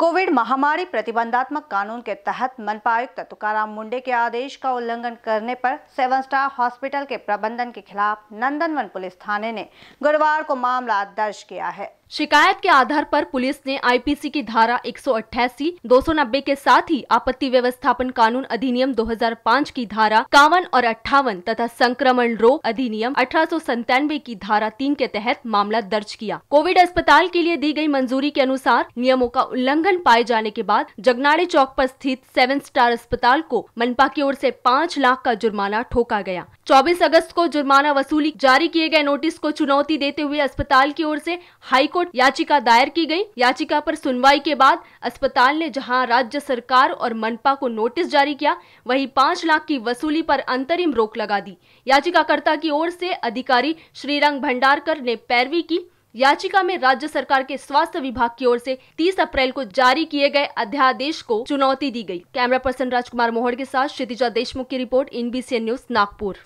Covid महामारी प्रतिबंधात्मक कानून के तहत मनपा आयुक्त तुकाराम मुंडे के आदेश का उल्लंघन करने पर सेवन स्टार हॉस्पिटल के प्रबंधन के खिलाफ नंदनवन पुलिस थाने ने गुरुवार को मामला दर्ज किया है शिकायत के आधार पर पुलिस ने आईपीसी की धारा एक सौ के साथ ही आपत्ति व्यवस्थापन कानून अधिनियम 2005 की धारा कावन और अट्ठावन तथा संक्रमण रोग अधिनियम अठारह की धारा 3 के तहत मामला दर्ज किया कोविड अस्पताल के लिए दी गई मंजूरी के अनुसार नियमों का उल्लंघन उल्लंघन पाए जाने के बाद जगनाड़े चौक पर स्थित सेवन स्टार अस्पताल को मनपा की ओर से पाँच लाख का जुर्माना ठोका गया 24 अगस्त को जुर्माना वसूली जारी किए गए नोटिस को चुनौती देते हुए अस्पताल की ओर से हाईकोर्ट याचिका दायर की गई याचिका पर सुनवाई के बाद अस्पताल ने जहां राज्य सरकार और मनपा को नोटिस जारी किया वहीं पाँच लाख की वसूली पर अंतरिम रोक लगा दी याचिकाकर्ता की ओर से अधिकारी श्रीरंग भंडारकर ने पैरवी की याचिका में राज्य सरकार के स्वास्थ्य विभाग की ओर से 30 अप्रैल को जारी किए गए अध्यादेश को चुनौती दी गई। कैमरा पर्सन राजकुमार मोहड़ के साथ क्षितिजा देशमुख की रिपोर्ट इन न्यूज नागपुर